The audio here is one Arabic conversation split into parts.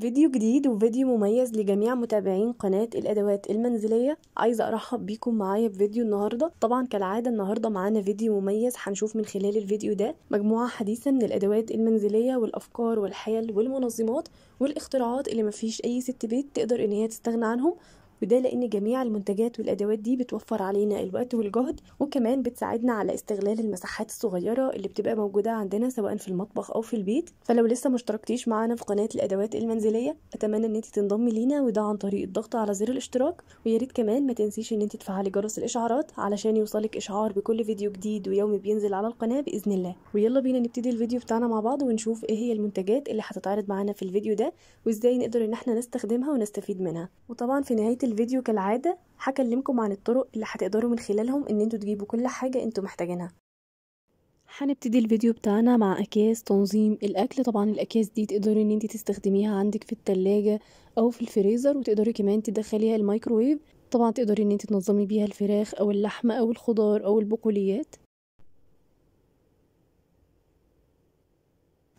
فيديو جديد وفيديو مميز لجميع متابعين قناة الأدوات المنزلية عايزة أرحب بيكم معايا بفيديو النهاردة طبعا كالعادة النهاردة معانا فيديو مميز هنشوف من خلال الفيديو ده مجموعة حديثة من الأدوات المنزلية والأفكار والحيل والمنظمات والاختراعات اللي مفيش أي ست بيت تقدر إن هي تستغنى عنهم وده لأن جميع المنتجات والأدوات دي بتوفر علينا الوقت والجهد وكمان بتساعدنا على استغلال المساحات الصغيرة اللي بتبقى موجودة عندنا سواء في المطبخ أو في البيت فلو لسه مشتركتيش معانا في قناة الأدوات المنزلية أتمنى إن أنت تنضمي لينا وده عن طريق الضغط على زر الاشتراك ويا ريت كمان ما تنسيش إن أنت تفعلي جرس الإشعارات علشان يوصلك إشعار بكل فيديو جديد ويوم بينزل على القناة بإذن الله ويلا بينا نبتدي الفيديو بتاعنا مع بعض ونشوف إيه هي المنتجات اللي هتتعرض معانا في الفيديو ده وإزاي نقدر إن احنا نستخدمها ونستفيد منها وطبعا في نهاية الفيديو كالعادة هكلمكم عن الطرق اللي هتقدروا من خلالهم ان انتوا تجيبوا كل حاجة انتوا محتاجينها هنبتدي الفيديو بتاعنا مع اكياس تنظيم الاكل طبعا الاكياس دي تقدري ان انت تستخدميها عندك في التلاجة او في الفريزر وتقدري كمان تدخليها الميكروويف طبعا تقدري ان انت تنظمي بيها الفراخ او اللحمة او الخضار او البقوليات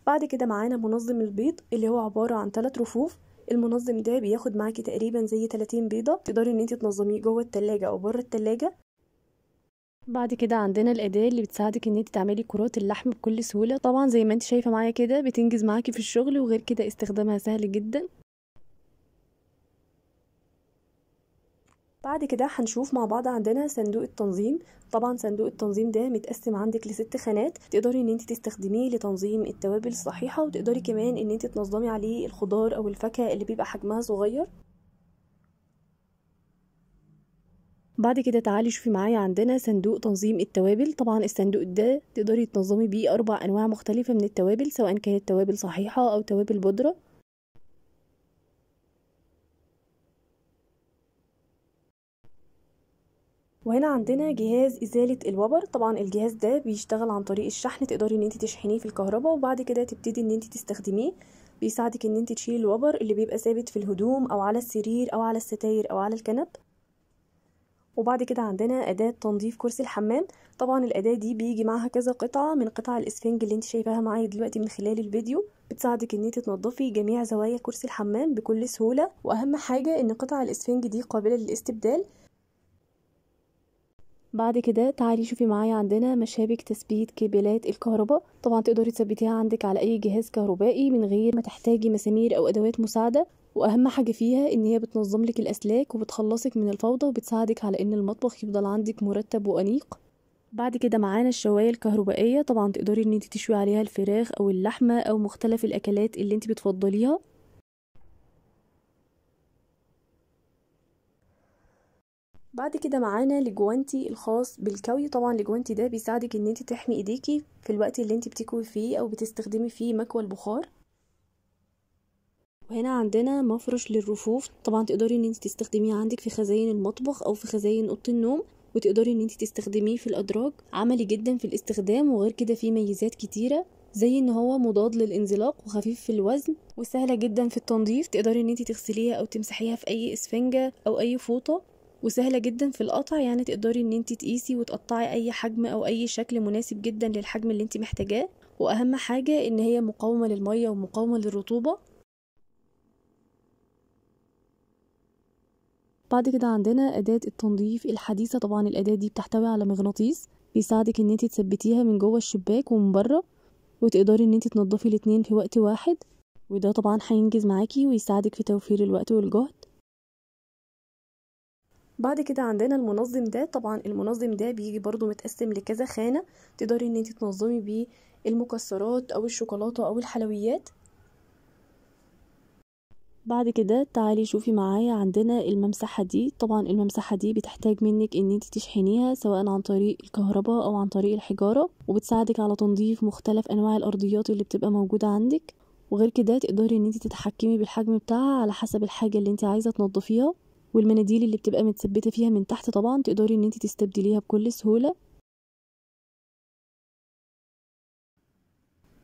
بعد كده معانا منظم البيض اللي هو عبارة عن ثلاث رفوف المنظم ده بياخد معاكي تقريبا زي 30 بيضه تقدري ان انت تنظميه جوه التلاجة او بره التلاجة بعد كده عندنا الاداه اللي بتساعدك ان انت تعملي كرات اللحم بكل سهوله طبعا زي ما انت شايفه معايا كده بتنجز معاكي في الشغل وغير كده استخدامها سهل جدا بعد كده هنشوف مع بعض عندنا صندوق التنظيم طبعا صندوق التنظيم ده متقسم عندك لست خانات تقدري ان انت تستخدميه لتنظيم التوابل الصحيحه وتقدري كمان ان انت تنظمي عليه الخضار او الفاكهه اللي بيبقى حجمها صغير بعد كده تعالي شوفي معايا عندنا صندوق تنظيم التوابل طبعا الصندوق ده تقدري تنظمي بيه اربع انواع مختلفه من التوابل سواء كانت توابل صحيحه او توابل بودره وهنا عندنا جهاز ازاله الوبر طبعا الجهاز ده بيشتغل عن طريق الشحن تقدري ان انت تشحنيه في الكهرباء وبعد كده تبتدي ان انت تستخدميه بيساعدك ان انت تشيلي الوبر اللي بيبقى ثابت في الهدوم او على السرير او على الستاير او على الكنب وبعد كده عندنا أداة تنظيف كرسي الحمام طبعا الأداة دي بيجي معاها كذا قطعة من قطع الإسفنج اللي انت شايفاها معايا دلوقتي من خلال الفيديو بتساعدك ان انت تنظفي جميع زوايا كرسي الحمام بكل سهولة وأهم حاجة ان قطع الإسفنج دي قابلة للاستبدال بعد كده تعالي شوفي معايا عندنا مشابك تثبيت كابلات الكهرباء طبعا تقدري تثبتيها عندك على اي جهاز كهربائي من غير ما تحتاجي مسامير او ادوات مساعده واهم حاجه فيها ان هي بتنظم لك الاسلاك وبتخلصك من الفوضى وبتساعدك على ان المطبخ يفضل عندك مرتب وانيق بعد كده معانا الشوايه الكهربائيه طبعا تقدري ان انت تشوي عليها الفراخ او اللحمه او مختلف الاكلات اللي انت بتفضليها بعد كده معانا لجوانتي الخاص بالكوي طبعا لجوانتي ده بيساعدك ان انت تحمي ايديكي في الوقت اللي انت بتكوي فيه او بتستخدمي فيه مكوى البخار وهنا عندنا مفرش للرفوف طبعا تقدري ان انت تستخدميه عندك في خزاين المطبخ او في خزاين اوضه النوم وتقدري ان انت تستخدميه في الادراج عملي جدا في الاستخدام وغير كده فيه ميزات كتيره زي ان هو مضاد للانزلاق وخفيف في الوزن وسهله جدا في التنظيف تقدري ان انت تغسليها او تمسحيها في اي اسفنجه او اي فوطه وسهلة جدا في القطع يعني تقدري ان انت تقيسي وتقطعي اي حجم او اي شكل مناسب جدا للحجم اللي انت محتاجاه واهم حاجة ان هي مقاومة للمية ومقاومة للرطوبة بعد كده عندنا أداة التنظيف الحديثة طبعا الأداة دي بتحتوي على مغناطيس بيساعدك ان انت تثبتيها من جوه الشباك ومن بره وتقدري ان انت تنضفي الاتنين في وقت واحد وده طبعا هينجز معاكي ويساعدك في توفير الوقت والجهد بعد كده عندنا المنظم ده طبعا المنظم ده بيجي برضو متقسم لكذا خانة تقدري ان انت تنظمي بيه المكسرات او الشوكولاتة او الحلويات بعد كده تعالي شوفي معايا عندنا الممسحة دي طبعا الممسحة دي بتحتاج منك ان انت تشحنيها سواء عن طريق الكهرباء او عن طريق الحجارة وبتساعدك على تنظيف مختلف انواع الارضيات اللي بتبقى موجودة عندك وغير كده تقدري ان انت تتحكمي بالحجم بتاعها على حسب الحاجة اللي انت عايزة تنظفيها والمناديل اللي بتبقى متثبته فيها من تحت طبعا تقدري ان انت تستبدليها بكل سهوله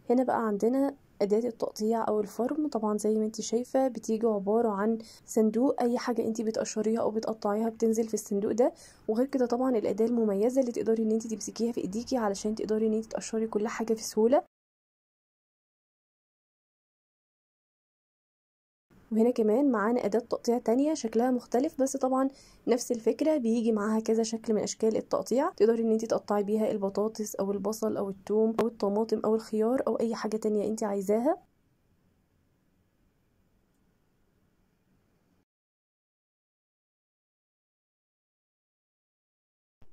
هنا بقى عندنا أداة التقطيع أو الفرم طبعا زي ما انت شايفة بتيجي عبارة عن صندوق أي حاجة انت بتقشريها أو بتقطعيها بتنزل في الصندوق ده وغير كده طبعا الأداة المميزة اللي تقدري ان انت تمسكيها في ايديكي علشان تقدري ان انت تقشري كل حاجة في سهولة وهنا كمان معانا أداة تقطيع تانية شكلها مختلف بس طبعا نفس الفكرة بيجي معاها كذا شكل من أشكال التقطيع تقدري إن انت تقطعي بيها البطاطس أو البصل أو التوم أو الطماطم أو الخيار أو أي حاجة تانية انت عايزاها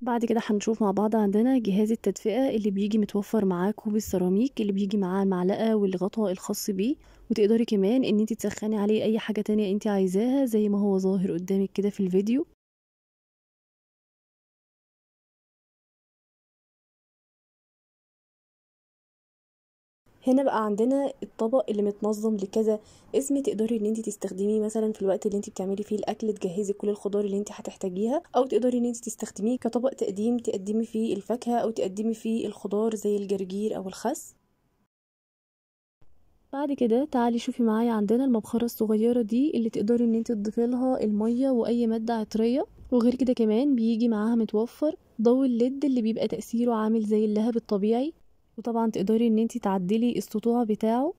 بعد كده هنشوف مع بعض عندنا جهاز التدفئة اللي بيجي متوفر معاه كوب السيراميك اللي بيجي معاه المعلقة والغطاء الخاص بيه وتقدري كمان ان انت تسخني عليه اي حاجة تانية انت عايزاها زي ما هو ظاهر قدامك كده في الفيديو هنا بقى عندنا الطبق اللي متنظم لكذا اسم تقدري ان انت تستخدميه مثلا في الوقت اللي انت بتعملي فيه الاكل تجهزي كل الخضار اللي انت هتحتاجيها او تقدري ان انت تستخدميه كطبق تقديم تقدمي فيه الفاكهه او تقدمي فيه الخضار زي الجرجير او الخس بعد كده تعالي شوفي معايا عندنا المبخرة الصغيرة دي اللي تقدري ان انت تضيفي لها المية واي مادة عطرية وغير كده كمان بيجي معاها متوفر ضوء الليد اللي بيبقى تأثيره عامل زي اللهب الطبيعي وطبعا تقدري ان انتي تعدلي السطوع بتاعه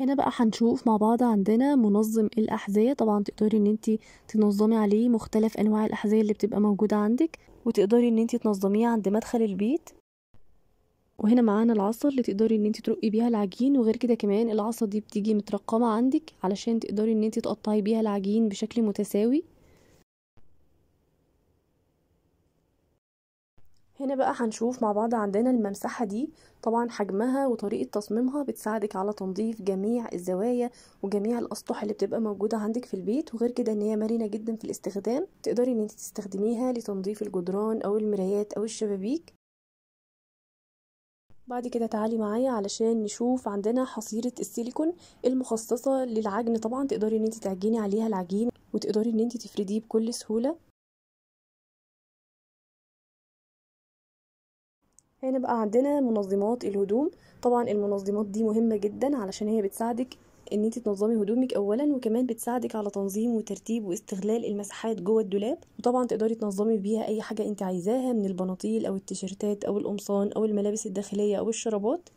هنا بقى هنشوف مع بعض عندنا منظم الأحذية طبعا تقدري ان انت تنظمي عليه مختلف انواع الأحذية اللي بتبقى موجودة عندك وتقدري ان انت تنظميه عند مدخل البيت وهنا معانا العصا اللي تقدري ان انت ترقي بيها العجين وغير كده كمان العصا دي بتيجي مترقمة عندك علشان تقدري ان انت تقطعي بيها العجين بشكل متساوي هنا بقى هنشوف مع بعض عندنا الممسحة دي طبعا حجمها وطريقة تصميمها بتساعدك على تنظيف جميع الزوايا وجميع الأسطح اللي بتبقى موجودة عندك في البيت وغير كده ان هي مرنة جدا في الاستخدام تقدري ان انت تستخدميها لتنظيف الجدران او المرايات او الشبابيك بعد كده تعالي معايا علشان نشوف عندنا حصيرة السيليكون المخصصة للعجن طبعا تقدري ان انت تعجني عليها العجين وتقدري ان انت تفرديه بكل سهولة هنبقى يعني عندنا منظمات الهدوم طبعا المنظمات دي مهمة جدا علشان هي بتساعدك ان انت تنظمي هدومك اولا وكمان بتساعدك على تنظيم وترتيب واستغلال المساحات جوه الدولاب وطبعا تقدري تنظمي بيها اي حاجه انت عايزاها من البناطيل او التيشيرتات او القمصان او الملابس الداخليه او الشرابات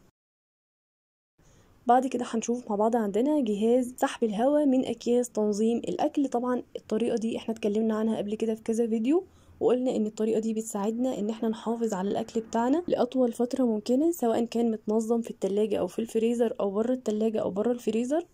بعد كده هنشوف مع بعض عندنا جهاز سحب الهواء من اكياس تنظيم الاكل طبعا الطريقه دي احنا اتكلمنا عنها قبل كده في كذا فيديو وقلنا ان الطريقه دي بتساعدنا ان احنا نحافظ على الاكل بتاعنا لاطول فتره ممكنه سواء كان متنظم في التلاجة او في الفريزر او بره التلاجة او بره الفريزر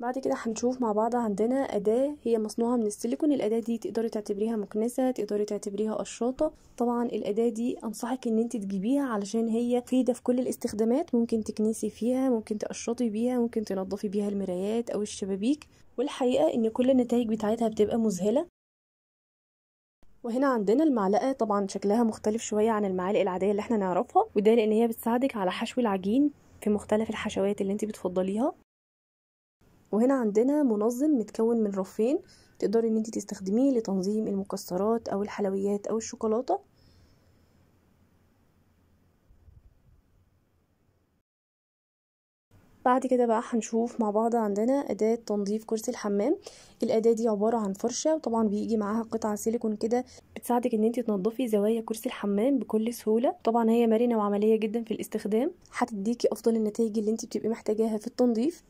بعد كده هنشوف مع بعض عندنا أداة هي مصنوعة من السيليكون الأداة دي تقدري تعتبريها مكنسة تقدري تعتبريها قشاطة طبعا الأداة دي أنصحك إن أنت تجيبيها علشان هي مفيدة في كل الاستخدامات ممكن تكنسي فيها ممكن تقشطي بيها ممكن تنضفي بيها المرايات أو الشبابيك والحقيقة إن كل النتائج بتاعتها بتبقى مذهلة وهنا عندنا المعلقه طبعا شكلها مختلف شويه عن المعالق العاديه اللي احنا نعرفها وده لان هي بتساعدك على حشو العجين في مختلف الحشوات اللي انت بتفضليها وهنا عندنا منظم متكون من رفين تقدري ان انت تستخدميه لتنظيم المكسرات او الحلويات او الشوكولاته بعد كده بقى هنشوف مع بعض عندنا أداة تنظيف كرسي الحمام الأداة دي عبارة عن فرشة وطبعا بيجي معاها قطعة سيليكون كده بتساعدك ان انت تنضفي زوايا كرسي الحمام بكل سهولة طبعا هي مرنة وعملية جدا في الاستخدام هتديكي أفضل النتائج اللي انت بتبقي محتاجاها في التنظيف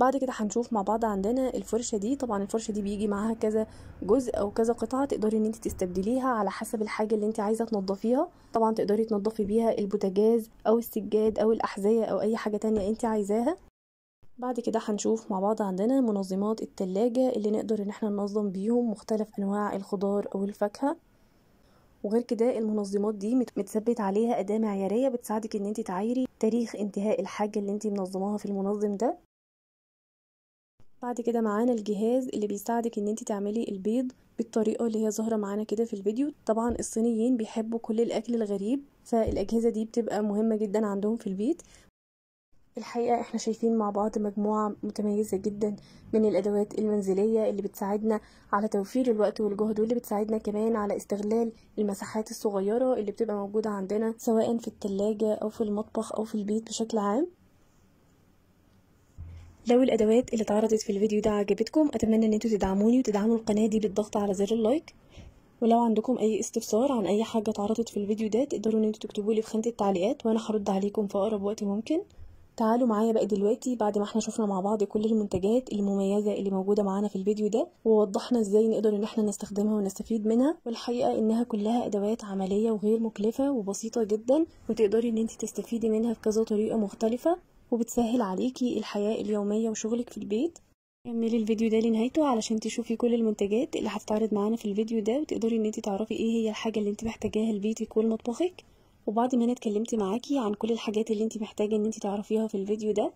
بعد كده هنشوف مع بعض عندنا الفرشه دي طبعا الفرشه دي بيجي معاها كذا جزء او كذا قطعه تقدري ان انت تستبدليها على حسب الحاجه اللي انت عايزه تنضفيها طبعا تقدري تنضفي بيها البوتاجاز او السجاد او الاحذيه او اي حاجه تانية انت عايزاها بعد كده هنشوف مع بعض عندنا منظمات التلاجة اللي نقدر ان احنا ننظم بيهم مختلف انواع الخضار او الفاكهة وغير كده المنظمات دي متثبت عليها أداة معيارية بتساعدك ان انت تعايري تاريخ انتهاء الحاجة اللي انت منظماها في المنظم ده بعد كده معانا الجهاز اللي بيساعدك ان انت تعملي البيض بالطريقه اللي هي ظاهره معانا كده في الفيديو طبعا الصينيين بيحبوا كل الاكل الغريب فالاجهزه دي بتبقى مهمه جدا عندهم في البيت الحقيقة احنا شايفين مع بعض مجموعة متميزة جدا من الأدوات المنزلية اللي بتساعدنا على توفير الوقت والجهد واللي بتساعدنا كمان على استغلال المساحات الصغيرة اللي بتبقى موجودة عندنا سواء في التلاجة أو في المطبخ أو في البيت بشكل عام لو الادوات اللي اتعرضت في الفيديو ده عجبتكم اتمنى ان انتوا تدعموني وتدعموا القناه دي بالضغط على زر اللايك ولو عندكم اي استفسار عن اي حاجه اتعرضت في الفيديو ده تقدروا ان انتوا تكتبوا لي في خانه التعليقات وانا هرد عليكم في اقرب وقت ممكن تعالوا معايا بقى دلوقتي بعد ما احنا شفنا مع بعض كل المنتجات المميزة اللي موجودة معانا في الفيديو ده ووضحنا ازاي نقدر ان احنا نستخدمها ونستفيد منها والحقيقة انها كلها ادوات عملية وغير مكلفة وبسيطة جدا وتقدري ان انت تستفيدي منها بكذا طريقة مختلفة وبتسهل عليكي الحياة اليومية وشغلك في البيت كملي الفيديو ده لنهايته علشان تشوفي كل المنتجات اللي هتتعرض معانا في الفيديو ده وتقدري ان انت تعرفي ايه هي الحاجة اللي انت محتاجاها لبيتك ولمطبخك وبعد ما انا اتكلمت معاكي عن كل الحاجات اللي انت محتاجة ان انت تعرفيها في الفيديو ده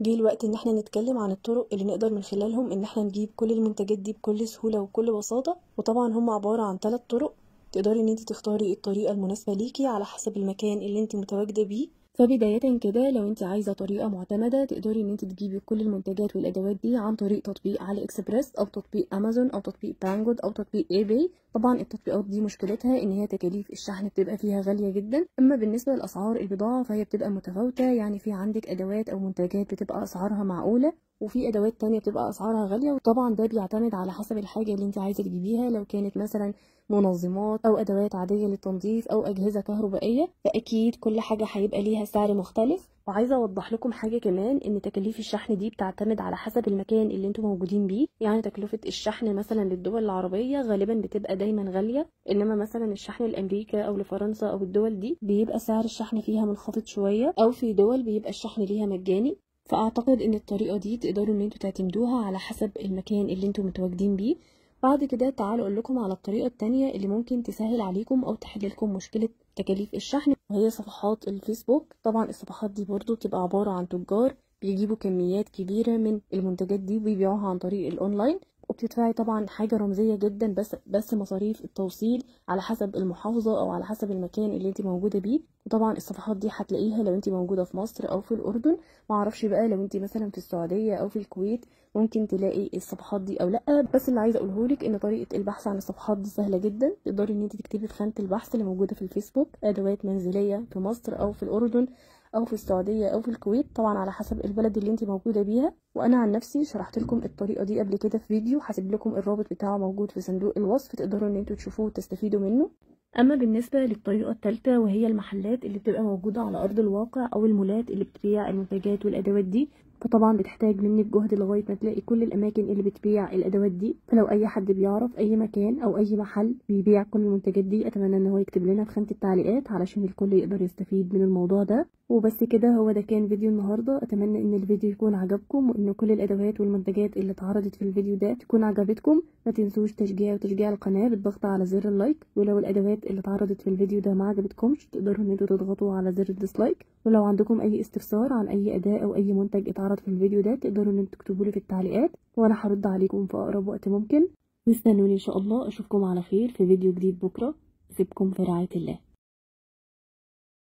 جه الوقت ان احنا نتكلم عن الطرق اللي نقدر من خلالهم ان احنا نجيب كل المنتجات دي بكل سهولة وكل بساطة وطبعا هم عبارة عن ثلاث طرق تقدري ان انت تختاري الطريقة المناسبة ليكي على حسب المكان اللي انت متواجدة بيه فبداية كده لو انت عايزة طريقة معتمدة تقدري ان انت تجيبي كل المنتجات والادوات دي عن طريق تطبيق علي اكسبرس او تطبيق امازون او تطبيق بانجود او تطبيق اي بي طبعا التطبيقات دي مشكلتها ان هي تكاليف الشحن بتبقى فيها غالية جدا اما بالنسبة لاسعار البضاعة فهي بتبقى متفاوتة يعني في عندك ادوات او منتجات بتبقى اسعارها معقولة وفي ادوات تانية بتبقى اسعارها غاليه وطبعا ده بيعتمد على حسب الحاجه اللي انت عايزه تجيبيها لو كانت مثلا منظمات او ادوات عاديه للتنظيف او اجهزه كهربائيه فاكيد كل حاجه هيبقى ليها سعر مختلف وعايزه اوضح لكم حاجه كمان ان تكاليف الشحن دي بتعتمد على حسب المكان اللي انتم موجودين بيه يعني تكلفه الشحن مثلا للدول العربيه غالبا بتبقى دايما غاليه انما مثلا الشحن لامريكا او لفرنسا او الدول دي بيبقى سعر الشحن فيها منخفض شويه او في دول بيبقى الشحن ليها مجاني فاعتقد ان الطريقه دي تقدروا ان انتوا تعتمدوها على حسب المكان اللي انتوا متواجدين بيه بعد كده تعالوا اقول لكم على الطريقه التانية اللي ممكن تسهل عليكم او تحل لكم مشكله تكاليف الشحن وهي صفحات الفيسبوك طبعا الصفحات دي برضو بتبقى عباره عن تجار بيجيبوا كميات كبيره من المنتجات دي وبيبيعوها عن طريق الاونلاين وبتدفعي طبعا حاجة رمزية جدا بس بس مصاريف التوصيل على حسب المحافظة او على حسب المكان اللي انت موجودة بيه وطبعا الصفحات دي هتلاقيها لو انت موجودة في مصر او في الاردن معرفش بقى لو انت مثلا في السعودية او في الكويت ممكن تلاقي الصفحات دي او لا بس اللي عايزه اقوله لك ان طريقه البحث عن الصفحات دي سهله جدا تقدري ان انت تكتبي في خانه البحث اللي موجوده في الفيسبوك ادوات منزليه في مصر او في الاردن او في السعوديه او في الكويت طبعا على حسب البلد اللي انت موجوده بيها وانا عن نفسي شرحت لكم الطريقه دي قبل كده في فيديو هسيب لكم الرابط بتاعه موجود في صندوق الوصف تقدروا ان انتوا تشوفوه وتستفيدوا منه اما بالنسبه للطريقه الثالثه وهي المحلات اللي بتبقى موجوده على ارض الواقع او المولات اللي بتبيع المنتجات والادوات دي فطبعا بتحتاج منك جهد لغاية ما تلاقي كل الأماكن اللي بتبيع الأدوات دي فلو أي حد بيعرف أي مكان أو أي محل بيبيع كل المنتجات دي أتمنى إن هو يكتب لنا في خانة التعليقات علشان الكل يقدر يستفيد من الموضوع ده وبس كده هو ده كان فيديو النهاردة أتمنى إن الفيديو يكون عجبكم وإن كل الأدوات والمنتجات اللي اتعرضت في الفيديو ده تكون عجبتكم ما تنسوش تشجيع وتشجيع القناة بالضغط على زر اللايك ولو الأدوات اللي اتعرضت في الفيديو ده ما عجبتكمش تقدروا إن انتوا تضغطوا على زر الديسلايك ولو عندكم أي استفسار عن أي أداة أو أي منتج اتعرض الاختيارات في الفيديو ده تقدروا ان انتوا تكتبوا لي في التعليقات وانا هرد عليكم في اقرب وقت ممكن استنوني ان شاء الله اشوفكم على خير في فيديو جديد بكره سيبكم في رعايه الله